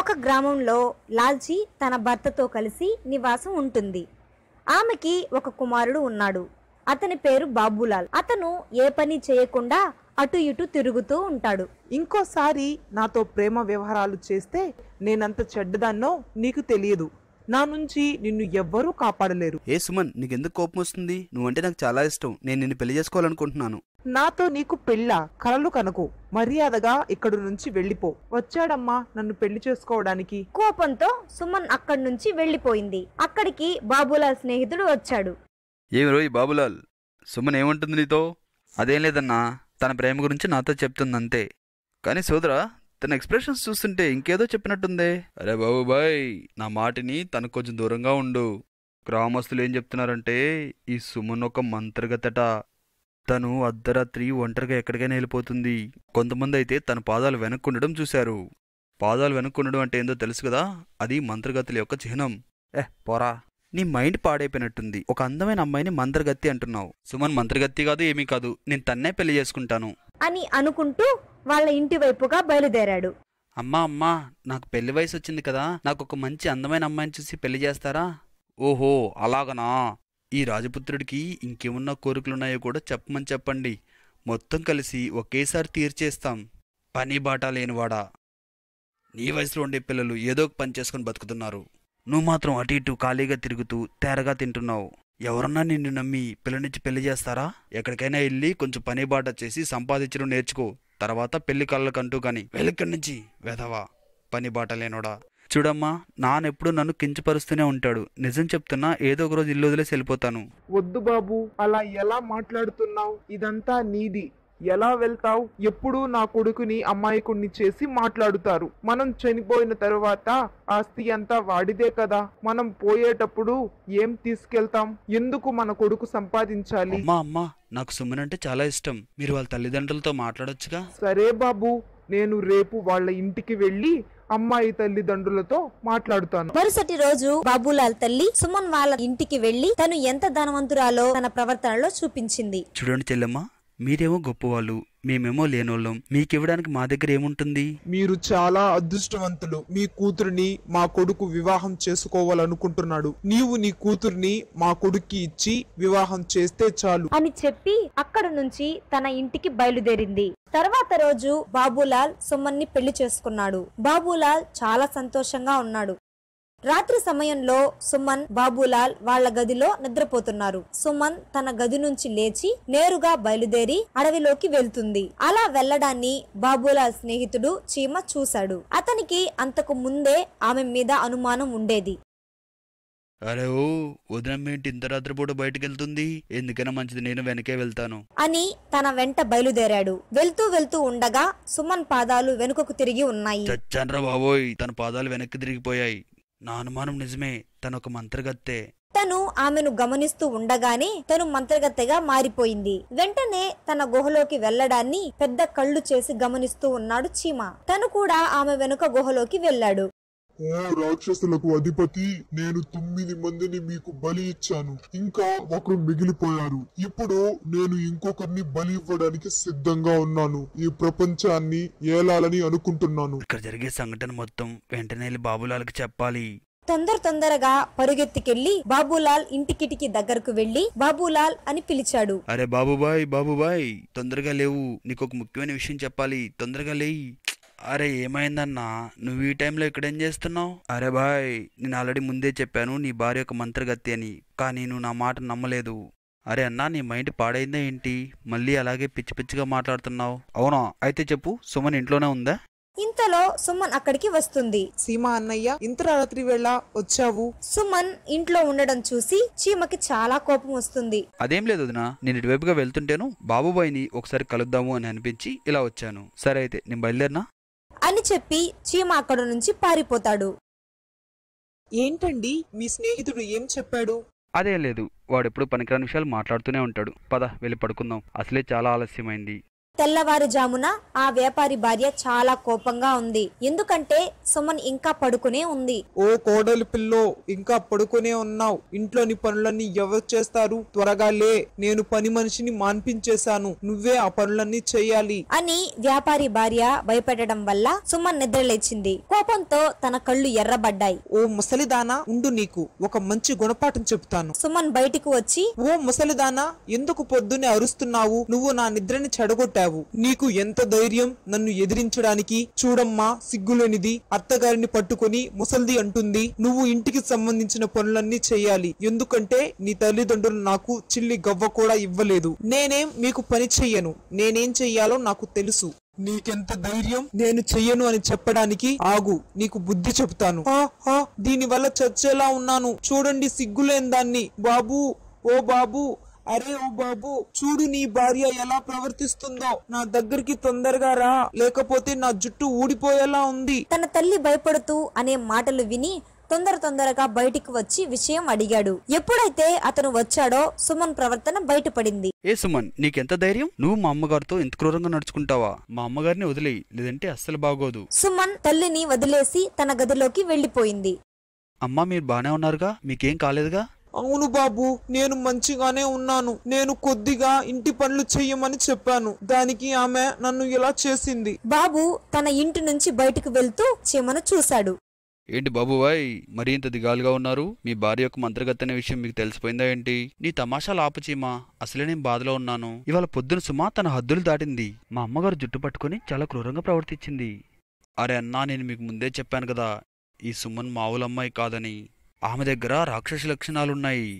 ఒక గ్రామంలో లాల్జీ తన భర్తతో కలిసి నివాసం ఉంటుంది ఆమెకి ఒక కుమారుడు ఉన్నాడు అతని పేరు బాబులాల్ అతను ఏ పని చేయకుండా అటు ఇటు తిరుగుతూ ఉంటాడు ఇంకోసారి నాతో ప్రేమ వ్యవహారాలు చేస్తే నేనంత చెడ్డదాన్నో నీకు తెలియదు నా నుంచి నిన్ను ఎవ్వరూ కాపాడలేరు ఏ సుమన్ నీకెందుకు కోపం వస్తుంది నువ్వంటే నాకు చాలా ఇష్టం నేను నిన్ను పెళ్లి చేసుకోవాలనుకుంటున్నాను నాతో నీకు పెళ్ళ కలలు కనుకు మర్యాదగా ఇక్కడి నుంచి వెళ్ళిపో వచ్చాడమ్మా నన్ను పెళ్లి చేసుకోవడానికి కోపంతో సుమన్ అక్కడి నుంచి వెళ్ళిపోయింది అక్కడికి బాబులాల్ స్నేహితుడు వచ్చాడు ఏమి రోయ్ బాబులాల్ సుమన్ ఏమంటుంది నీతో అదేం లేదన్నా తన ప్రేమ గురించి నాతో చెప్తుందంతే కానీ సోదరా తన ఎక్స్ప్రెషన్స్ చూస్తుంటే ఇంకేదో చెప్పినట్టుందే అరే బాబు బాయ్ నా మాటిని తనకు కొంచెం దూరంగా ఉండు గ్రామస్తులు ఏం చెప్తున్నారంటే ఈ సుమన్ ఒక మంత్రగతట తను అర్ధరాత్రి ఒంటరిగా ఎక్కడికైనా వెళ్ళిపోతుంది కొంతమంది అయితే తన పాదాలు వెనక్కుండడం చూశారు పాదాలు వెనక్కుండడం అంటే ఏందో తెలుసు కదా అది మంత్రగతుల యొక్క చిహ్నం ఏ పోరా నీ మైండ్ పాడైపోయినట్టుంది ఒక అందమైన అమ్మాయిని మంత్రగత్తి అంటున్నావు సుమన్ మంత్రగత్తి కాదు ఏమీ కాదు నేను తన్నే పెళ్లి చేసుకుంటాను అని అనుకుంటూ వాళ్ళ ఇంటి వైపుగా బయలుదేరాడు అమ్మా అమ్మా నాకు పెళ్లి వయసు వచ్చింది కదా నాకు ఒక మంచి అందమైన అమ్మాయిని చూసి పెళ్లి చేస్తారా ఓహో అలాగనా ఈ రాజపుత్రుడికి ఇంకేమున్నా కోరికలున్నాయో కూడా చెప్పమని చెప్పండి మొత్తం కలిసి ఒకేసారి తీర్చేస్తాం పని బాట లేనివాడా నీ వయసులో ఉండే పిల్లలు ఏదో ఒక పని చేసుకుని బతుకుతున్నారు నువ్వు మాత్రం అటు ఇటు ఖాళీగా తిరుగుతూ తేరగా తింటున్నావు ఎవరన్నా నిన్ను నమ్మి పిల్లనిచ్చి పెళ్లి చేస్తారా ఎక్కడికైనా వెళ్ళి కొంచెం పని బాట చేసి సంపాదించడం నేర్చుకో తర్వాత పెళ్లి కళ్ళకంటూ కానీ వెళ్ళక్కడి నుంచి వెధవా పని బాట లేనోడా చూడమ్మా నాన్న ఎప్పుడు నన్ను కించపరుస్తూనే ఉంటాడు నిజం చెప్తున్నా ఏదో ఒక రోజు ఇల్లు వదిలేసి వెళ్ళిపోతాను వద్దు బాబు అలా ఎలా మాట్లాడుతున్నావు ఇదంతా నీది ఎలా వెళ్తావు ఎప్పుడూ నా కొడుకుని అమ్మాయికుణ్ణి చేసి మాట్లాడుతారు మనం చనిపోయిన తరువాత ఆస్తి అంతా వాడిదే కదా మనం పోయేటప్పుడు ఏం తీసుకెళ్తాం ఎందుకు మన కొడుకు సంపాదించాలి అమ్మా అమ్మా నాకు సుమన్ అంటే చాలా ఇష్టం మీరు వాళ్ళ తల్లిదండ్రులతో మాట్లాడొచ్చుగా సరే బాబు నేను రేపు వాళ్ళ ఇంటికి వెళ్ళి అమ్మాయి తల్లిదండ్రులతో మాట్లాడుతాను మరుసటి రోజు బాబులాల్ తల్లి సుమన్ వాళ్ళ ఇంటికి వెళ్లి తను ఎంత ధనవంతురాలో తన ప్రవర్తనలో చూపించింది చూడండి తెల్లమ్మ మీరేమో గొప్పవాళ్ళు మేమేమో లేనోళ్ళం మీకు ఇవ్వడానికి మా దగ్గర ఏముంటుంది మీరు చాలా అదృష్టవంతులు మీ కూతురిని మా కొడుకు వివాహం చేసుకోవాలనుకుంటున్నాడు నీవు నీ కూతురిని మా కొడుక్కి ఇచ్చి వివాహం చేస్తే చాలు అని చెప్పి అక్కడ నుంచి తన ఇంటికి బయలుదేరింది తర్వాత రోజు బాబులాల్ ని పెళ్లి చేసుకున్నాడు బాబులాల్ చాలా సంతోషంగా ఉన్నాడు రాత్రి సమయంలో సుమన్ బాబులాల్ వాళ్ల గదిలో నిద్రపోతున్నారు సుమన్ తన గది నుంచి లేచి నేరుగా బయలుదేరి అడవిలోకి వెళ్తుంది అలా వెళ్లడాన్ని బాబులాల్ స్నేహితుడు చీమ చూశాడు అతనికి అంతకు ముందే ఆమె మీద అనుమానం ఉండేది అరే ఏంటి ఇంత రాత్రిపూట ఎందుకైనా మంచిది నేను వెనకే వెళ్తాను అని తన వెంట బయలుదేరాడు వెళ్తూ వెళ్తూ ఉండగా సుమన్ పాదాలు వెనుకకు తిరిగి ఉన్నాయి చంద్రబాబోయ్ తన పాదాలు వెనక్కి తిరిగిపోయాయి నా అనుమానం నిజమే తను ఒక మంత్రగత్తే తను ఆమెను గమనిస్తూ ఉండగానే తను మంత్రగత్తెగా మారిపోయింది వెంటనే తన గుహలోకి వెళ్లడాన్ని పెద్ద కళ్ళు చేసి గమనిస్తూ ఉన్నాడు చీమ తను కూడా ఆమె వెనుక గుహలోకి వెళ్లాడు ఓ రాక్షసులకు అధిపతి నేను తొమ్మిది మందిని మీకు బలి ఇచ్చాను ఇంకా ఒకరు మిగిలిపోయారు ఇప్పుడు నేను ఇంకొకరిని బలి ఇవ్వడానికి సిద్ధంగా ఉన్నాను ఈ ప్రపంచాన్ని ఏలాలని అనుకుంటున్నాను ఇక్కడ జరిగే సంఘటన మొత్తం వెంటనే బాబులాలకు చెప్పాలి తొందర తొందరగా పరుగెత్తికెళ్లి బాబులాల్ ఇంటి కిటికీ దగ్గరకు వెళ్లి బాబులాల్ అని పిలిచాడు అరే బాబుబాయ్ బాబుబాయ్ తొందరగా లేవు నీకు ఒక ముఖ్యమైన విషయం చెప్పాలి తొందరగా లేయి అరే ఏమైందన్నా నువ్వు ఈ టైంలో ఇక్కడేం చేస్తున్నావు అరే బాయ్ నేను ఆల్రెడీ ముందే చెప్పాను నీ భార్య యొక్క మంత్రగత్తి అని కానీ నువ్వు నా మాట నమ్మలేదు అరే అన్నా నీ మైండ్ పాడైందా ఏంటి మళ్ళీ అలాగే పిచ్చి పిచ్చిగా మాట్లాడుతున్నావు అవునా అయితే చెప్పు సుమన్ ఇంట్లోనే ఉందా ఇంతలో సుమన్ అక్కడికి వస్తుంది సీమ అన్నయ్య ఇంత రాత్రి వేళ వచ్చావు సుమన్ ఇంట్లో ఉండడం చూసి చీమకి చాలా కోపం వస్తుంది అదేం లేదు వదినా నేను ఇటువైపుగా వెళ్తుంటేను బాబుబాయిని ఒకసారి కలుద్దాము అని అనిపించి ఇలా వచ్చాను సరే అయితే నేను బయలుదేరినా అని చెప్పి చీమ అక్కడ నుంచి పారిపోతాడు ఏంటండి మీ స్నేహితుడు ఏం చెప్పాడు అదే లేదు వాడెప్పుడు పనికిరాని విషయాలు మాట్లాడుతూనే ఉంటాడు పద వెళ్ళి పడుకుందాం అసలే చాలా ఆలస్యమైంది తెల్లవారుజామున ఆ వ్యాపారి భార్య చాలా కోపంగా ఉంది ఎందుకంటే సుమన్ ఇంకా పడుకునే ఉంది ఓ కోడలి పిల్లో ఇంకా పడుకునే ఉన్నావు ఇంట్లోని పనులన్నీ ఎవరు చేస్తారు త్వరగా లే నేను పని మనిషిని మాన్పించేశాను నువ్వే ఆ పనులన్నీ చేయాలి అని వ్యాపారి భార్య భయపెట్టడం వల్ల సుమన్ నిద్రలేచింది కోపంతో తన కళ్ళు ఎర్రబడ్డాయి ఓ ముసలిదానా ఉండు నీకు ఒక మంచి గుణపాఠం చెబుతాను సుమన్ బయటికి వచ్చి ఓ ముసలిదానా ఎందుకు పొద్దునే అరుస్తున్నావు నువ్వు నా నిద్రని చెడగొట్టావు పడ్డావు నీకు ఎంత ధైర్యం నన్ను ఎదిరించడానికి చూడమ్మా సిగ్గులేనిది అత్తగారిని పట్టుకుని ముసల్ది అంటుంది నువ్వు ఇంటికి సంబంధించిన పనులన్నీ చేయాలి ఎందుకంటే నీ తల్లిదండ్రులు నాకు చిల్లి గవ్వ కూడా ఇవ్వలేదు నేనేం మీకు పని చెయ్యను నేనేం చెయ్యాలో నాకు తెలుసు నీకెంత ధైర్యం నేను చెయ్యను అని చెప్పడానికి ఆగు నీకు బుద్ధి చెప్తాను దీని వల్ల చచ్చేలా ఉన్నాను చూడండి సిగ్గులేని దాన్ని బాబు ఓ బాబు అరే ఓ బాబు చూడు నీ భార్య ఎలా ప్రవర్తిస్తుందో నా దగ్గరికి తొందరగా రా లేకపోతే నా జుట్టు ఊడిపోయేలా ఉంది తన తల్లి భయపడుతూ అనే మాటలు విని తొందర తొందరగా బయటికి వచ్చి విషయం అడిగాడు ఎప్పుడైతే అతను వచ్చాడో సుమన్ ప్రవర్తన బయటపడింది ఏ సుమన్ నీకెంత ధైర్యం నువ్వు మా అమ్మగారితో ఇంత క్రూరంగా నడుచుకుంటావా మా అమ్మగారిని వదిలేయి లేదంటే అస్సలు బాగోదు సుమన్ తల్లిని వదిలేసి తన గదిలోకి వెళ్లిపోయింది అమ్మా మీరు బానే ఉన్నారుగా మీకేం కాలేదుగా అవును బాబు నేను మంచిగానే ఉన్నాను నేను కొద్దిగా ఇంటి పనులు చెయ్యమని చెప్పాను దానికి ఆమె నన్ను ఇలా చేసింది బాబు తన ఇంటి నుంచి బయటకు వెళ్తూ చీమను చూశాడు ఏంటి బాబుబాయ్ మరి ఇంత దిగాలుగా ఉన్నారు మీ భార్య యొక్క అనే విషయం మీకు తెలిసిపోయిందా ఏంటి నీ తమాషాలు ఆపుచీమా అసలే నేను బాధలో ఉన్నాను ఇవాళ పొద్దున సుమా తన హద్దులు దాటింది మా అమ్మగారు జుట్టు పట్టుకుని చాలా క్రూరంగా ప్రవర్తించింది అరే అన్నా నేను మీకు ముందే చెప్పాను కదా ఈ సుమన్ మావులమ్మాయి కాదని ఆమె దగ్గర రాక్షస లక్షణాలున్నాయి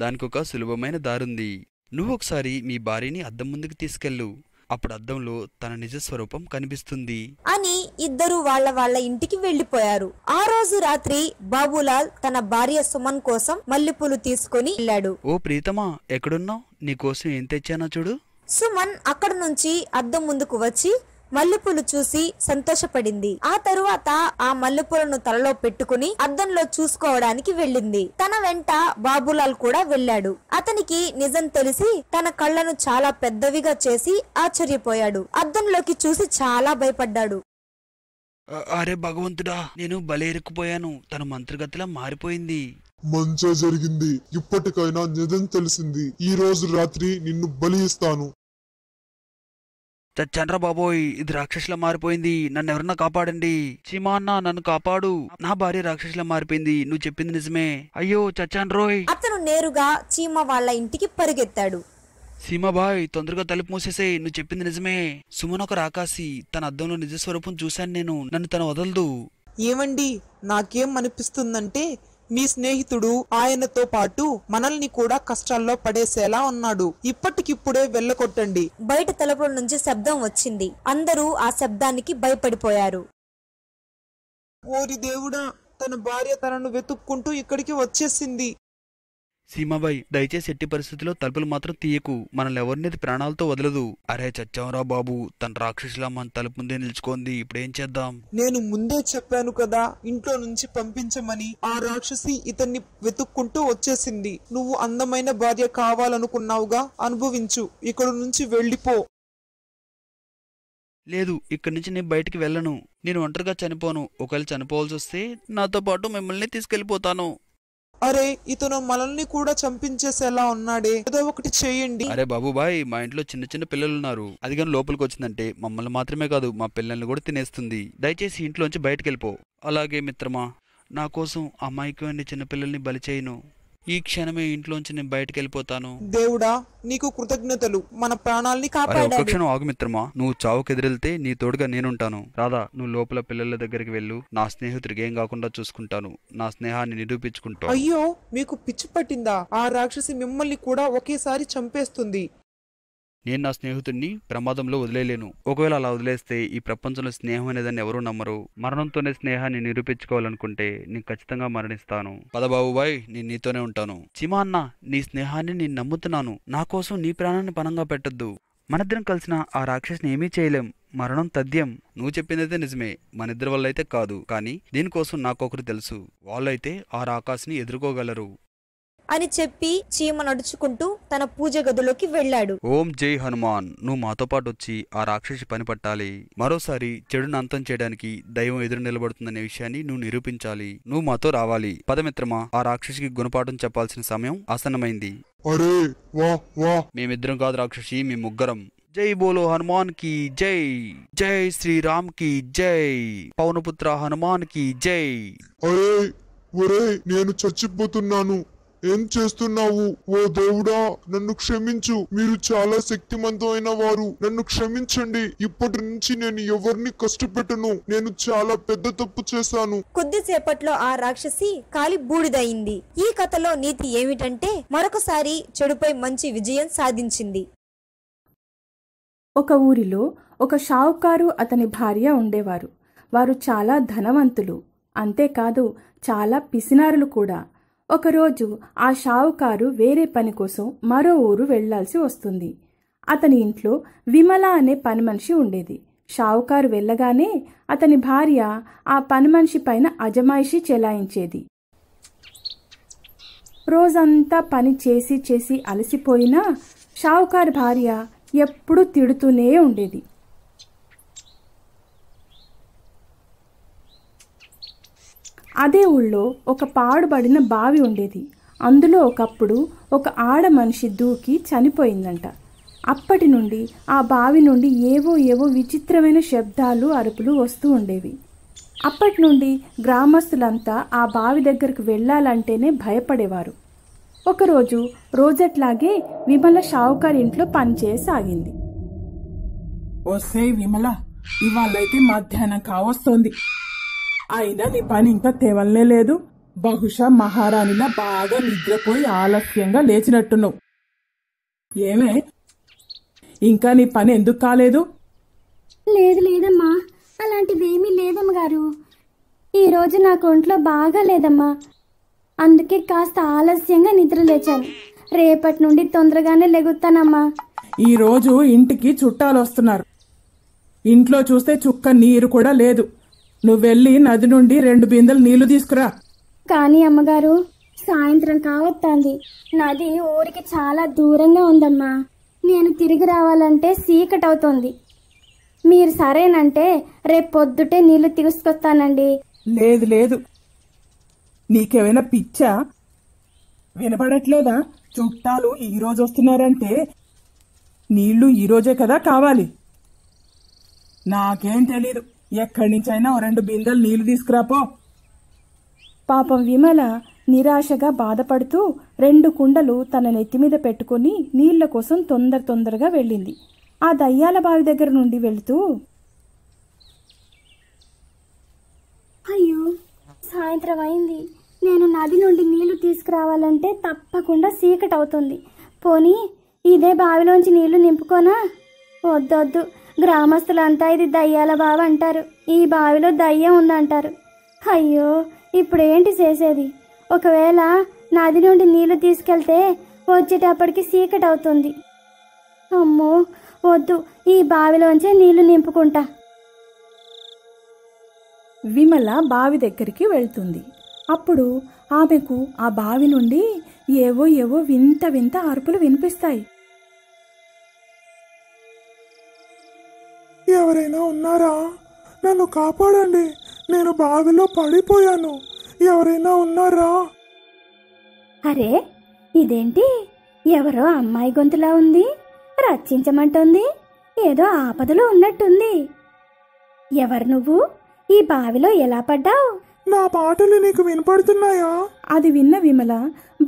దానికొక సులభమైన దారుంది నువ్వు ఒకసారి మీ భార్యని అద్దం ముందుకు తీసుకెళ్ళు అప్పుడు అద్దంలో తన నిజ స్వరూపం కనిపిస్తుంది అని ఇద్దరు వాళ్ళ వాళ్ళ ఇంటికి వెళ్లిపోయారు ఆ రోజు రాత్రి బాబులాల్ తన భార్య సుమన్ కోసం మల్లెపూలు తీసుకుని వెళ్ళాడు ఓ ప్రీతమా ఎక్కడున్నావు నీకోసం ఏం తెచ్చానో చూడు సుమన్ అక్కడ నుంచి అద్దం ముందుకు వచ్చి మల్లెపూలు చూసి సంతోషపడింది ఆ తరువాత ఆ మల్లెపూలను తలలో పెట్టుకుని అద్దంలో చూసుకోవడానికి వెళ్ళింది తన వెంట బాబులాల్ కూడా వెళ్ళాడు అతనికి నిజం తెలిసి తన కళ్ళను చాలా పెద్దవిగా చేసి ఆశ్చర్యపోయాడు అద్దంలోకి చూసి చాలా భయపడ్డాడు అరే భగవంతుడా నేను బలేరుకుపోయాను తన మంత్రగతిలా మారిపోయింది మంచి జరిగింది ఇప్పటికైనా నిజం తెలిసింది ఈ రోజు రాత్రి నిన్ను బలి ఇస్తాను చంద్రబాబు బాబోయ్ ఇది రాక్షసులా మారిపోయింది నన్ను ఎవరన్నా కాపాడండి చీమా అన్న నన్ను కాపాడు నా భార్య రాక్షసులా మారిపోయింది నువ్వు చెప్పింది నిజమే అయ్యో చచ్చాను రోయ్ అతను నేరుగా చీమ వాళ్ళ ఇంటికి పరిగెత్తాడు సీమాబాయ్ తొందరగా తలుపు మూసేసే నువ్వు చెప్పింది నిజమే సుమన్ ఒక రాకాసి తన అద్దంలో నిజస్వరూపం చూశాను నేను నన్ను తను వదలదు ఏమండి నాకేం అనిపిస్తుందంటే మీ స్నేహితుడు ఆయనతో పాటు మనల్ని కూడా కష్టాల్లో పడేసేలా ఉన్నాడు ఇప్పటికిప్పుడే వెళ్ళకొట్టండి బయట తలపుల నుంచి శబ్దం వచ్చింది అందరూ ఆ శబ్దానికి భయపడిపోయారు ఓరి దేవుడా తన భార్య తనను వెతుక్కుంటూ ఇక్కడికి వచ్చేసింది సీమాబాయ్ దయచేసి ఎట్టి పరిస్థితిలో తలుపులు మాత్రం తీయకు మనల్ని ఎవరినేది ప్రాణాలతో వదలదు అరే చచ్చావరా బాబు తన రాక్షసులా మన తలుపు ముందే నిలుచుకోంది ఇప్పుడేం చేద్దాం నేను ముందే చెప్పాను కదా ఇంట్లో నుంచి పంపించమని ఆ రాక్షసి ఇతన్ని వెతుక్కుంటూ వచ్చేసింది నువ్వు అందమైన భార్య కావాలనుకున్నావుగా అనుభవించు ఇక్కడ నుంచి వెళ్ళిపో లేదు ఇక్కడి నుంచి నేను బయటికి వెళ్ళను నేను ఒంటరిగా చనిపోను ఒకవేళ చనిపోవాల్సి వస్తే నాతో పాటు మిమ్మల్ని తీసుకెళ్లిపోతాను అరే ఇతను మనల్ని కూడా చంపించేసేలా ఉన్నాడే ఏదో ఒకటి చేయండి అరే బాబు బాయ్ మా ఇంట్లో చిన్న చిన్న పిల్లలు ఉన్నారు అది కానీ లోపలికి వచ్చిందంటే మమ్మల్ని మాత్రమే కాదు మా పిల్లల్ని కూడా తినేస్తుంది దయచేసి ఇంట్లోంచి బయటకెళ్ళిపో అలాగే మిత్రమా నా కోసం అన్ని చిన్నపిల్లల్ని బలి చేయను ఈ క్షణమే ఇంట్లోంచి నేను బయటకు వెళ్ళిపోతాను దేవుడా నీకు కృతజ్ఞతలు మన ప్రాణాల్ని కాపాడు ఒక్క క్షణం ఆగు మిత్రమా నువ్వు చావుకు ఎదురెళ్తే నీ తోడుగా నేనుంటాను రాధా నువ్వు లోపల పిల్లల దగ్గరికి వెళ్ళు నా స్నేహితుడికి ఏం కాకుండా చూసుకుంటాను నా స్నేహాన్ని నిరూపించుకుంటా అయ్యో మీకు పిచ్చి పట్టిందా ఆ రాక్షసి మిమ్మల్ని కూడా ఒకేసారి చంపేస్తుంది నేను నా స్నేహితుడిని ప్రమాదంలో వదిలేలేను ఒకవేళ అలా వదిలేస్తే ఈ ప్రపంచంలో స్నేహం అనేదాన్ని ఎవరూ నమ్మరు మరణంతోనే స్నేహాన్ని నిరూపించుకోవాలనుకుంటే నేను ఖచ్చితంగా మరణిస్తాను పదబాబు బాయ్ నేను నీతోనే ఉంటాను చిమా అన్న నీ స్నేహాన్ని నేను నమ్ముతున్నాను నా కోసం నీ ప్రాణాన్ని పణంగా పెట్టద్దు మనిద్దరం కలిసిన ఆ రాక్షసిని ఏమీ చేయలేం మరణం తథ్యం నువ్వు చెప్పిందైతే నిజమే మన ఇద్దరి వల్ల అయితే కాదు కానీ దీనికోసం నాకొకరు తెలుసు వాళ్ళైతే ఆ రాకాశని ఎదుర్కోగలరు అని చెప్పి చీమ నడుచుకుంటూ తన పూజ గదిలోకి వెళ్ళాడు ఓం జై హనుమాన్ నువ్వు మాతో పాటు వచ్చి ఆ రాక్షసి పని పట్టాలి మరోసారి చెడును అంతం చేయడానికి దైవం ఎదురు నిలబడుతుందనే విషయాన్ని నువ్వు నిరూపించాలి నువ్వు మాతో రావాలి పదమిత్రమా ఆ రాక్షసికి గుణపాఠం చెప్పాల్సిన సమయం ఆసన్నమైంది అరే వా వా మేమిద్దరం కాదు రాక్షసి మీ ముగ్గురం జై బోలో హనుమాన్ కి జై జై శ్రీరామ్ కి జై పవనపుత్ర హనుమాన్ కి జై అరే ఒరే నేను చచ్చిపోతున్నాను ఏం చేస్తున్నావు ఓ దేవుడా నన్ను క్షమించు మీరు చాలా శక్తిమంతమైన వారు నన్ను క్షమించండి ఇప్పటి నుంచి నేను ఎవరిని కష్టపెట్టను నేను చాలా పెద్ద తప్పు చేశాను కొద్దిసేపట్లో ఆ రాక్షసి కాలి బూడిదయింది ఈ కథలో నీతి ఏమిటంటే మరొకసారి చెడుపై మంచి విజయం సాధించింది ఒక ఊరిలో ఒక షావుకారు అతని భార్య ఉండేవారు వారు చాలా ధనవంతులు అంతేకాదు చాలా పిసినారులు కూడా ఒకరోజు ఆ షావుకారు వేరే పని కోసం మరో ఊరు వెళ్లాల్సి వస్తుంది అతని ఇంట్లో విమల అనే పని మనిషి ఉండేది షావుకారు వెళ్ళగానే అతని భార్య ఆ పని మనిషి పైన అజమాయిషి చెలాయించేది రోజంతా పని చేసి చేసి అలసిపోయినా షావుకారు భార్య ఎప్పుడూ తిడుతూనే ఉండేది అదే ఊళ్ళో ఒక పాడుబడిన బావి ఉండేది అందులో ఒకప్పుడు ఒక ఆడ మనిషి దూకి చనిపోయిందంట అప్పటి నుండి ఆ బావి నుండి ఏవో ఏవో విచిత్రమైన శబ్దాలు అరుపులు వస్తూ ఉండేవి అప్పటి నుండి గ్రామస్తులంతా ఆ బావి దగ్గరకు వెళ్ళాలంటేనే భయపడేవారు ఒకరోజు రోజట్లాగే విమల షావుకార్ ఇంట్లో పనిచేయసాగింది వస్తే విమల ఇవాళైతే మధ్యాహ్నం కావస్తోంది అయినా నీ పని ఇంకా తేవలనే లేదు బహుశా మహారాణిలా బాగా నిద్రపోయి ఆలస్యంగా లేచినట్టున్నావు ఏమే ఇంకా నీ పని ఎందుకు కాలేదు లేదు లేదమ్మా అలాంటిదేమీ లేదమ్మ గారు ఈరోజు నాకు ఒంట్లో బాగా లేదమ్మా అందుకే కాస్త ఆలస్యంగా నిద్ర లేచాను రేపటి నుండి తొందరగానే లెగుతానమ్మా ఈరోజు ఇంటికి చుట్టాలు వస్తున్నారు ఇంట్లో చూస్తే చుక్క నీరు కూడా లేదు వెళ్ళి నది నుండి రెండు బిందెలు నీళ్లు తీసుకురా కానీ అమ్మగారు సాయంత్రం కావత్తాంది నది ఊరికి చాలా దూరంగా ఉందమ్మా నేను తిరిగి రావాలంటే అవుతోంది మీరు సరేనంటే రేపు పొద్దుటే నీళ్లు తీసుకొస్తానండి లేదు లేదు నీకేమైనా పిచ్చా వినపడట్లేదా చుట్టాలు ఈరోజు వస్తున్నారంటే నీళ్లు ఈరోజే కదా కావాలి నాకేం తెలీదు ఎక్కడి నుంచైనా రెండు బిందెలు నీళ్లు తీసుకురాపో పాపం విమల నిరాశగా బాధపడుతూ రెండు కుండలు తన నెత్తిమీద పెట్టుకుని నీళ్ల కోసం తొందర తొందరగా వెళ్ళింది ఆ దయ్యాల బావి దగ్గర నుండి వెళుతూ అయ్యో సాయంత్రం అయింది నేను నది నుండి నీళ్లు తీసుకురావాలంటే తప్పకుండా సీకట్ అవుతుంది పోనీ ఇదే బావిలోంచి నీళ్లు నింపుకోనా వద్దొద్దు గ్రామస్తులంతా ఇది దయ్యాల బావి అంటారు ఈ బావిలో దయ్యం ఉందంటారు అయ్యో ఇప్పుడేంటి చేసేది ఒకవేళ నది నుండి నీళ్లు తీసుకెళ్తే వచ్చేటప్పటికి సీకట్ అవుతుంది అమ్మో వద్దు ఈ బావిలోంచే నీళ్లు నింపుకుంటా విమల బావి దగ్గరికి వెళ్తుంది అప్పుడు ఆమెకు ఆ బావి నుండి ఏవో ఏవో వింత వింత అరుపులు వినిపిస్తాయి ఎవరైనా ఉన్నారా నన్ను కాపాడండి నేను బావిలో పడిపోయాను ఎవరైనా ఉన్నారా అరే ఇదేంటి ఎవరో అమ్మాయి గొంతులా ఉంది రక్షించమంటుంది ఏదో ఆపదలో ఉన్నట్టుంది ఎవరు నువ్వు ఈ బావిలో ఎలా పడ్డావు నా పాటలు నీకు వినపడుతున్నాయా అది విన్న విమల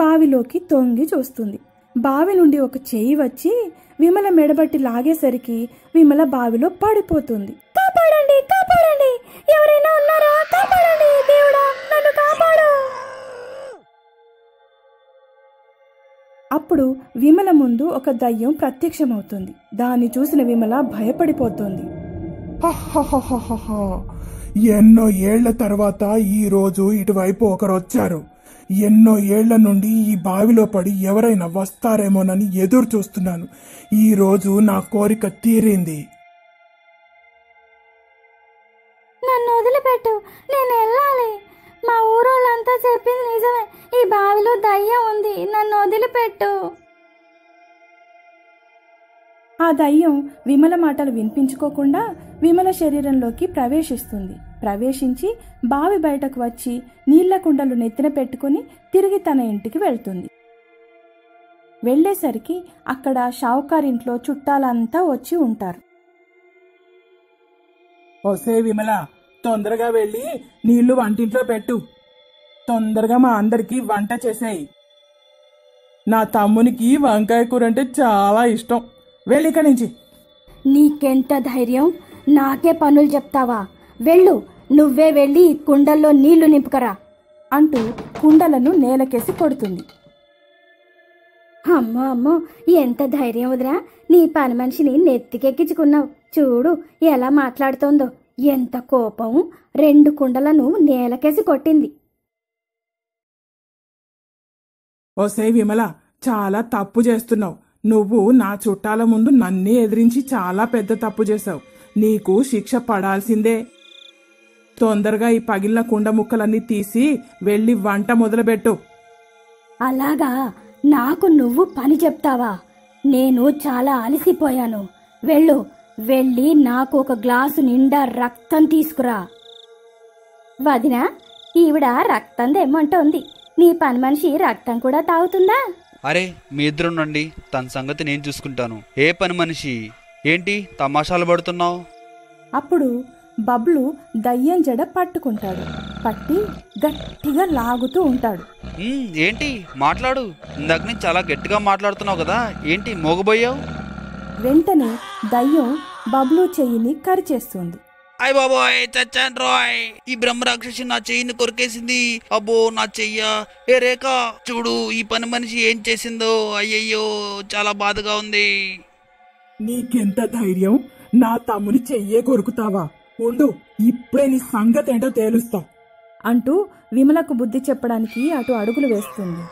బావిలోకి తొంగి చూస్తుంది బావి నుండి ఒక చేయి వచ్చి విమల మెడబట్టి లాగేసరికి విమల బావిలో పడిపోతుంది కాపాడండి కాపాడండి ఎవరైనా ఉన్నారా కాపాడండి దేవుడా నన్ను కాపాడు అప్పుడు విమల ముందు ఒక దయ్యం ప్రత్యక్షమవుతుంది దాన్ని చూసిన విమల భయపడిపోతుంది ఎన్నో ఏళ్ల తర్వాత ఈ రోజు ఇటువైపు ఒకరు వచ్చారు ఎన్నో ఏళ్ల నుండి ఈ బావిలో పడి ఎవరైనా వస్తారేమోనని ఎదురు చూస్తున్నాను ఈరోజు నా కోరిక తీరింది నన్ను వదిలిపెట్టు నేను వెళ్ళాలి మా ఊరోళ్ళంతా చెప్పింది నిజమే ఈ బావిలో దయ్యం ఉంది నన్ను వదిలిపెట్టు ఆ దయ్యం విమల మాటలు వినిపించుకోకుండా విమల శరీరంలోకి ప్రవేశిస్తుంది ప్రవేశించి బావి బయటకు వచ్చి నీళ్ల కుండలు నెత్తిన పెట్టుకుని తిరిగి తన ఇంటికి వెళ్తుంది వెళ్లేసరికి అక్కడ షావుకారింట్లో చుట్టాలంతా వచ్చి ఉంటారు వస్తే విమల తొందరగా వెళ్ళి నీళ్లు వంటింట్లో పెట్టు తొందరగా మా అందరికి వంట చేసేయి నా తమ్మునికి వంకాయ కూర అంటే చాలా ఇష్టం ఇక్కడి నుంచి నీకెంత ధైర్యం నాకే పనులు చెప్తావా వెళ్ళు నువ్వే వెళ్ళి కుండల్లో నీళ్లు నింపుకరా అంటూ కుండలను నేలకేసి కొడుతుంది అమ్మో అమ్మో ఎంత ధైర్యం వదిరా నీ పని మనిషిని నెత్తికెక్కించుకున్నావు చూడు ఎలా మాట్లాడుతోందో ఎంత కోపం రెండు కుండలను నేలకేసి కొట్టింది ఓసే విమల చాలా తప్పు చేస్తున్నావు నువ్వు నా చుట్టాల ముందు నన్నే ఎదిరించి చాలా పెద్ద తప్పు చేశావు నీకు శిక్ష పడాల్సిందే తొందరగా ఈ పగిలిన కుండ ముక్కలన్నీ తీసి వెళ్ళి వంట మొదలుపెట్టు అలాగా నాకు నువ్వు పని చెప్తావా నేను చాలా అలసిపోయాను వెళ్ళు వెళ్ళి నాకు ఒక గ్లాసు నిండా రక్తం తీసుకురా వదిన ఈవిడ రక్తం తెమ్మంటోంది నీ పని మనిషి రక్తం కూడా తాగుతుందా అరే మీ ఇద్దరు నుండి తన సంగతి నేను చూసుకుంటాను ఏ పని మనిషి ఏంటి తమాషాలు పడుతున్నావు అప్పుడు బబ్లు దయ్యం జడ పట్టుకుంటాడు పట్టి గట్టిగా లాగుతూ ఉంటాడు ఏంటి మాట్లాడు ఇందాక నుంచి చాలా గట్టిగా మాట్లాడుతున్నావు కదా ఏంటి మోగబోయావు వెంటనే దయ్యం బబ్లు చెయ్యిని కరిచేస్తుంది అయ్ బాబోయ్ చచ్చాను రాయ్ ఈ బ్రహ్మరాక్షసి నా చెయ్యిని కొరికేసింది అబ్బో నా చెయ్య ఏ రేఖ చూడు ఈ పని మనిషి ఏం చేసిందో అయ్యయ్యో చాలా బాధగా ఉంది నీకెంత ధైర్యం నా తమ్ముని చెయ్యే కొరుకుతావా ఉండు ఇప్పుడే నీ సంగతి ఏంటో తేలుస్తా అంటూ విమలకు బుద్ధి చెప్పడానికి అటు అడుగులు వేస్తుంది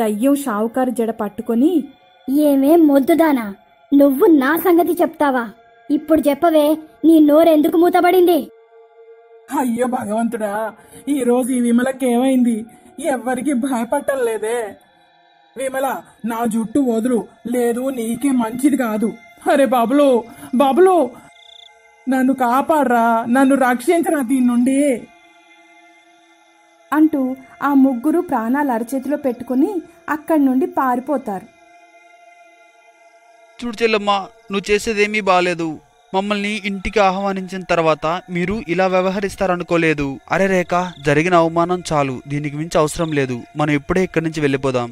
దయ్యం షావుకారు జడ పట్టుకొని ఏమే మొద్దుదానా నువ్వు నా సంగతి చెప్తావా ఇప్పుడు చెప్పవే నీ నోరెందుకు మూతబడింది అయ్యో భగవంతుడా ఈరోజు ఈ విమలకి ఏమైంది ఎవ్వరికి లేదే విమల నా జుట్టు వదులు లేదు నీకే మంచిది కాదు అరే బాబులో బాబులో నన్ను కాపాడరా నన్ను రక్షించరా దీని నుండి అంటూ ఆ ముగ్గురు ప్రాణాలు అరచేతిలో పెట్టుకుని అక్కడి నుండి పారిపోతారు చూడు చెల్లమ్మా నువ్వు చేసేదేమీ బాగాలేదు మమ్మల్ని ఇంటికి ఆహ్వానించిన తర్వాత మీరు ఇలా వ్యవహరిస్తారనుకోలేదు అరే రేఖ జరిగిన అవమానం చాలు దీనికి మించి అవసరం లేదు మనం ఇప్పుడే ఇక్కడి నుంచి వెళ్ళిపోదాం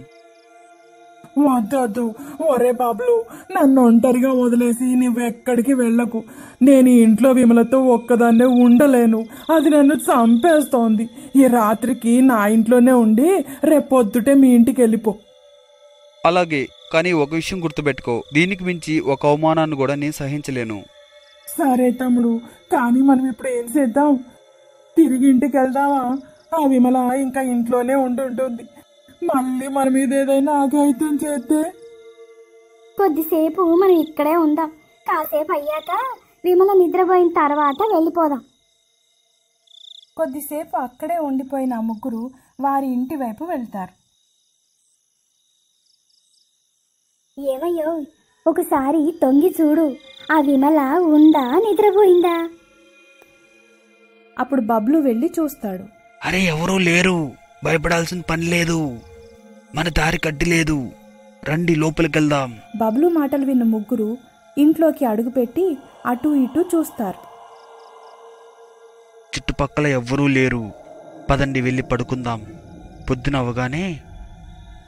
వద్దొద్దు ఒరే బాబులు నన్ను ఒంటరిగా వదిలేసి నువ్వెక్కడికి వెళ్ళకు నేను ఇంట్లో విమలతో ఒక్కదాన్నే ఉండలేను అది నన్ను చంపేస్తోంది ఈ రాత్రికి నా ఇంట్లోనే ఉండి రేపొద్దుటే మీ ఇంటికి వెళ్ళిపో అలాగే కానీ ఒక విషయం గుర్తుపెట్టుకో దీనికి మించి ఒక అవమానాన్ని కూడా నేను సహించలేను సరే తమ్ముడు కానీ మనం ఇప్పుడు ఏం చేద్దాం తిరిగి ఇంటికి వెళ్దామా ఆ విమల ఇంకా ఇంట్లోనే ఉండి ఉంటుంది మళ్ళీ మన మీద ఏదైనా ఆఘాయితం చేస్తే కొద్దిసేపు మనం ఇక్కడే ఉందాం కాసేపు అయ్యాక విమల నిద్రపోయిన తర్వాత వెళ్ళిపోదాం కొద్దిసేపు అక్కడే ఉండిపోయిన ముగ్గురు వారి ఇంటి వైపు వెళ్తారు ఏమయ్యో ఒకసారి తొంగి చూడు ఆ విమల ఉందా నిద్రపోయిందా అప్పుడు బబ్లు వెళ్ళి చూస్తాడు అరే ఎవరూ లేరు భయపడాల్సిన పని లేదు మన దారి కట్టి లేదు రండి లోపలికెళ్దాం బబ్లు మాటలు విన్న ముగ్గురు ఇంట్లోకి అడుగుపెట్టి అటు ఇటు చూస్తారు చుట్టుపక్కల ఎవ్వరూ లేరు పదండి వెళ్ళి పడుకుందాం పొద్దున అవగానే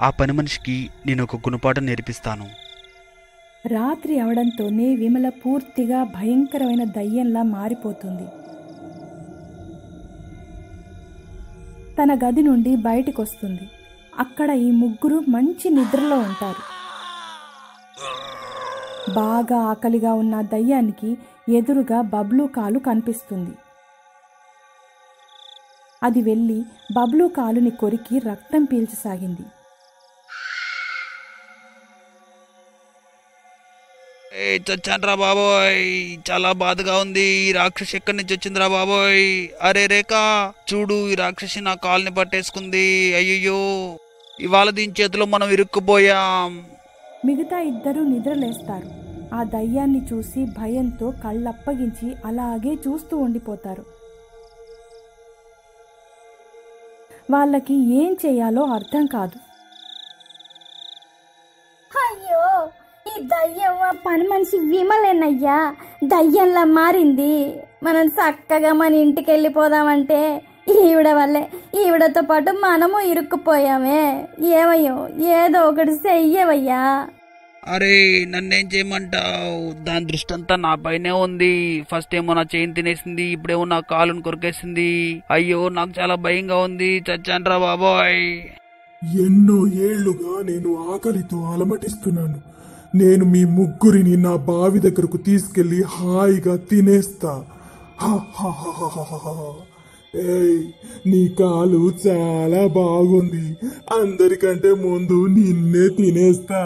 ఆ పని మనిషికి నేను ఒక గుణపాఠం నేర్పిస్తాను రాత్రి అవడంతోనే విమల పూర్తిగా భయంకరమైన దయ్యంలా మారిపోతుంది తన గది నుండి బయటకొస్తుంది అక్కడ ఈ ముగ్గురు మంచి నిద్రలో ఉంటారు బాగా ఆకలిగా ఉన్న దయ్యానికి ఎదురుగా బబ్లూ కాలు కనిపిస్తుంది అది వెళ్ళి బబ్లూ కాలుని కొరికి రక్తం పీల్చసాగింది చచ్చాన్రా బాబోయ్ చాలా బాధగా ఉంది ఈ రాక్షసి ఎక్కడి నుంచి వచ్చిందిరా బాబోయ్ అరే రేఖ చూడు ఈ రాక్షసి నా కాలుని పట్టేసుకుంది అయ్యయ్యో ఇవాళ దీని చేతిలో మనం ఇరుక్కుపోయాం మిగతా ఇద్దరు నిద్రలేస్తారు ఆ దయ్యాన్ని చూసి భయంతో కళ్ళప్పగించి అలాగే చూస్తూ ఉండిపోతారు వాళ్ళకి ఏం చేయాలో అర్థం కాదు అయ్యో ఈ దయ్యం ఆ పని మనిషి విమలేనయ్యా దయ్యంలా మారింది మనం చక్కగా మన ఇంటికి వెళ్ళిపోదామంటే ఈవిడ వల్లే ఈవిడతో పాటు మనము ఇరుక్కుపోయామే ఏమయ్యో ఏదో ఒకటి చెయ్యవయ్యా అరే నన్నేం చేయమంటావు దాని దృష్టి అంతా నా పైనే ఉంది ఫస్ట్ ఏమో నా చైన్ తినేసింది ఇప్పుడేమో నా కాలును కొరికేసింది అయ్యో నాకు చాలా భయంగా ఉంది చచ్చాన్రా బాబాయ్ ఎన్నో ఏళ్లుగా నేను ఆకలితో అలమటిస్తున్నాను నేను మీ ముగ్గురిని నా బావి దగ్గరకు తీసుకెళ్లి హాయిగా తినేస్తా హా హా హా హా నీ కాలు చాలా బాగుంది అందరికంటే ముందు నిన్నే తినేస్తా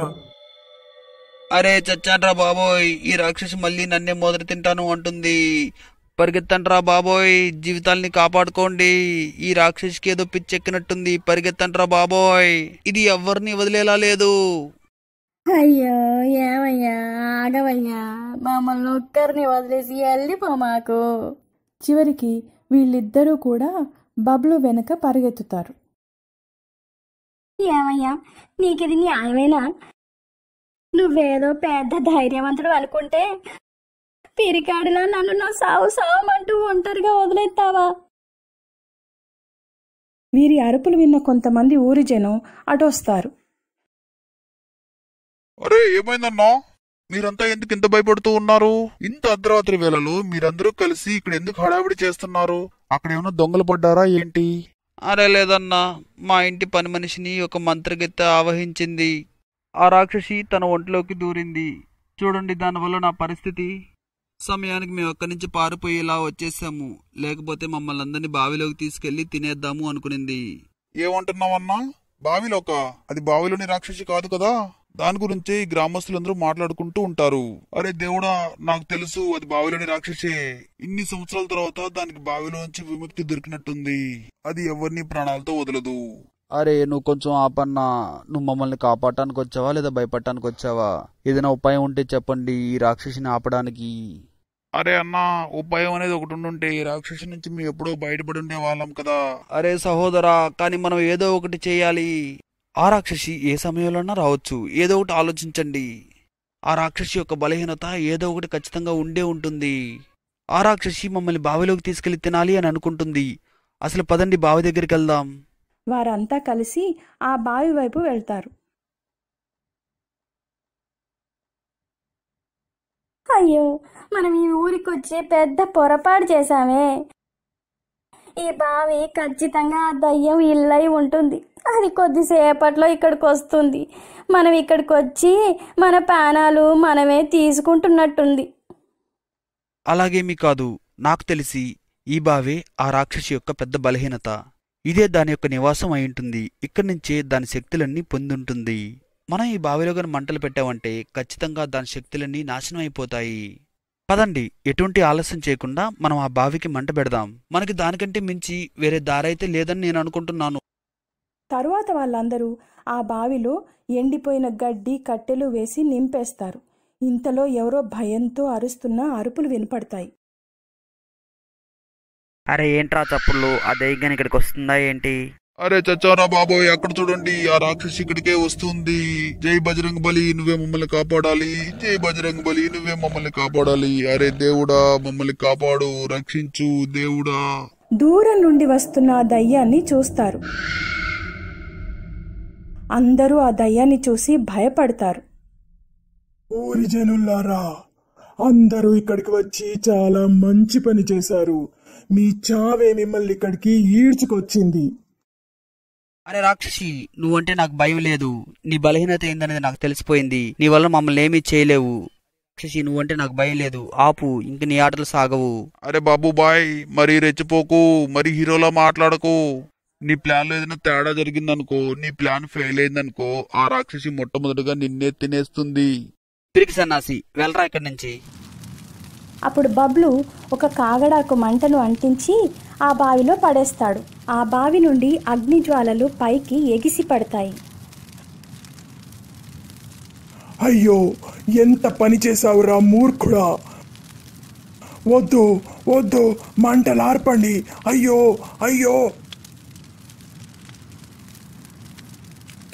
అరే చచ్చాన్రా బాబోయ్ ఈ రాక్షసి మళ్ళీ నన్నే మొదలు తింటాను అంటుంది పరిగెత్తండ్రా బాబోయ్ జీవితాల్ని కాపాడుకోండి ఈ రాక్షసికి ఏదో పిచ్చెక్కినట్టుంది పరిగెత్తండ్రా బాబోయ్ ఇది ఎవరిని వదిలేలా లేదు అయ్యో ఏమయ్యా ఆగవయ్యా మమ్మల్ని ఒక్కరిని వదిలేసి వెళ్ళిపో మాకు చివరికి వీళ్ళిద్దరూ కూడా బబ్లు వెనక పరిగెత్తుతారు ఏమయ్యా నీకిది న్యాయమేనా నువ్వేదో పెద్ద ధైర్యవంతుడు అనుకుంటే పిరికాడిలా నన్ను నా సావు సావమంటూ ఒంటరిగా వదిలేస్తావా వీరి అరుపులు విన్న కొంతమంది ఊరి జనం అటొస్తారు అరే ఏమైందన్నా మీరంతా ఎందుకు ఇంత భయపడుతూ ఉన్నారు ఇంత అర్ధరాత్రి వేళలో మీరందరూ కలిసి ఇక్కడ ఎందుకు హడావిడి చేస్తున్నారు అక్కడ ఏమైనా దొంగలు పడ్డారా ఏంటి అరే లేదన్నా మా ఇంటి పని మనిషిని ఒక మంత్రగత్తె ఆవహించింది ఆ రాక్షసి తన ఒంట్లోకి దూరింది చూడండి దానివల్ల నా పరిస్థితి సమయానికి మేము అక్కడి నుంచి పారిపోయేలా వచ్చేసాము లేకపోతే మమ్మల్ని అందరినీ బావిలోకి తీసుకెళ్లి తినేద్దాము అనుకునింది ఏమంటున్నావన్నా బావిలోక అది బావిలోని రాక్షసి కాదు కదా దాని గురించి గ్రామస్తులందరూ మాట్లాడుకుంటూ ఉంటారు అరే దేవుడా నాకు తెలుసు అది బావిలోని రాక్షసే ఇన్ని సంవత్సరాల తర్వాత దానికి బావిలో నుంచి విముక్తి దొరికినట్టుంది అది ఎవరిని ప్రాణాలతో వదలదు అరే నువ్వు కొంచెం ఆపన్నా నువ్వు మమ్మల్ని కాపాడటానికి వచ్చావా లేదా భయపడటానికి వచ్చావా ఏదైనా ఉపాయం ఉంటే చెప్పండి ఈ రాక్షసిని ఆపడానికి అరే అన్న ఉపాయం అనేది ఒకటి ఉండుంటే రాక్షసు నుంచి మేము ఎప్పుడో బయటపడి ఉండే వాళ్ళం కదా అరే సహోదరా కానీ మనం ఏదో ఒకటి చేయాలి ఆ రాక్షసి ఏ సమయంలోనా రావచ్చు ఏదో ఒకటి ఆలోచించండి ఆ రాక్షసి యొక్క బలహీనత ఏదో ఒకటి ఖచ్చితంగా ఉండే ఉంటుంది ఆ రాక్షసి మమ్మల్ని బావిలోకి తీసుకెళ్లి తినాలి అని అనుకుంటుంది అసలు పదండి బావి దగ్గరికి వెళ్దాం వారంతా కలిసి ఆ బావి వైపు వెళ్తారు అయ్యో మనం ఈ వచ్చి పెద్ద పొరపాటు చేశామే ఈ బావి ఖచ్చితంగా ఆ దయ్యం ఇల్లై ఉంటుంది అది కొద్దిసేపట్లో ఇక్కడికి వస్తుంది మనం ఇక్కడికి వచ్చి మన ప్రాణాలు మనమే తీసుకుంటున్నట్టుంది అలాగేమీ కాదు నాకు తెలిసి ఈ బావే ఆ రాక్షసి యొక్క పెద్ద బలహీనత ఇదే దాని యొక్క నివాసం అయి ఉంటుంది ఇక్కడి నుంచే దాని శక్తులన్నీ పొందుంటుంది మనం ఈ బావిలో కానీ మంటలు పెట్టామంటే ఖచ్చితంగా దాని శక్తులన్నీ నాశనం అయిపోతాయి పదండి ఎటువంటి ఆలస్యం చేయకుండా మనం ఆ బావికి మంట పెడదాం మనకి దానికంటే మించి వేరే దారైతే లేదని నేను అనుకుంటున్నాను తరువాత వాళ్ళందరూ ఆ బావిలో ఎండిపోయిన గడ్డి కట్టెలు వేసి నింపేస్తారు ఇంతలో ఎవరో భయంతో అరుస్తున్న అరుపులు వినపడతాయి అరే ఏంట్రా చప్పుళ్ళు ఆ దయ్యం ఇక్కడికి వస్తుందా ఏంటి అరే చచ్చారా బాబోయ్ అక్కడ చూడండి ఆ రాక్షసి ఇక్కడికే వస్తుంది జై బజరంగ్ బలి నువ్వే మమ్మల్ని కాపాడాలి జై బజరంగ్ బలి నువ్వే మమ్మల్ని కాపాడాలి అరే దేవుడా మమ్మల్ని కాపాడు రక్షించు దేవుడా దూరం నుండి వస్తున్న ఆ దయ్యాన్ని చూస్తారు అందరూ ఆ దయ్యాన్ని చూసి భయపడతారు ఊరి జనులారా అందరూ ఇక్కడికి వచ్చి చాలా మంచి పని చేశారు మీ చావే మిమ్మల్ని ఇక్కడికి ఈడ్చుకొచ్చింది అరే రాక్షసి నువ్వంటే నాకు భయం లేదు నీ బలహీనత ఏందనేది నాకు తెలిసిపోయింది నీ వల్ల మమ్మల్ని ఏమీ చేయలేవు రాక్షసి నువ్వంటే నాకు భయం లేదు ఆపు ఇంక నీ ఆటలు సాగవు అరే బాబు బాయ్ మరి రెచ్చిపోకు మరి హీరోలా మాట్లాడకు నీ ప్లాన్ లో ఏదైనా తేడా జరిగిందనుకో నీ ప్లాన్ ఫెయిల్ అయిందనుకో ఆ రాక్షసి మొట్టమొదటిగా నిన్నే తినేస్తుంది తిరిగి సన్నాసి వెళ్ళరా ఇక్కడి నుంచి అప్పుడు బబ్లు ఒక కాగడాకు మంటను అంటించి ఆ బావిలో పడేస్తాడు ఆ బావి నుండి అగ్ని జ్వాలలు పైకి ఎగిసి పడతాయి అయ్యో ఎంత పని చేశావురా మూర్ఖుడా వద్దు వద్దు మంటలార్పండి అయ్యో అయ్యో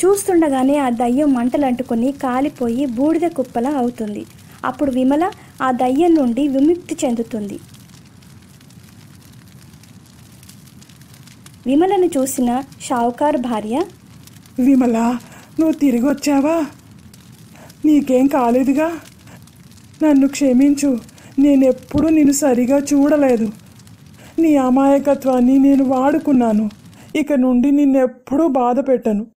చూస్తుండగానే ఆ దయ్యం అంటుకుని కాలిపోయి బూడిద కుప్పలా అవుతుంది అప్పుడు విమల ఆ దయ్యం నుండి విముక్తి చెందుతుంది విమలను చూసిన షావుకారు భార్య విమల నువ్వు తిరిగి వచ్చావా నీకేం కాలేదుగా నన్ను క్షమించు నేనెప్పుడూ నేను సరిగా చూడలేదు నీ అమాయకత్వాన్ని నేను వాడుకున్నాను ఇక నుండి నిన్నెప్పుడూ బాధ పెట్టను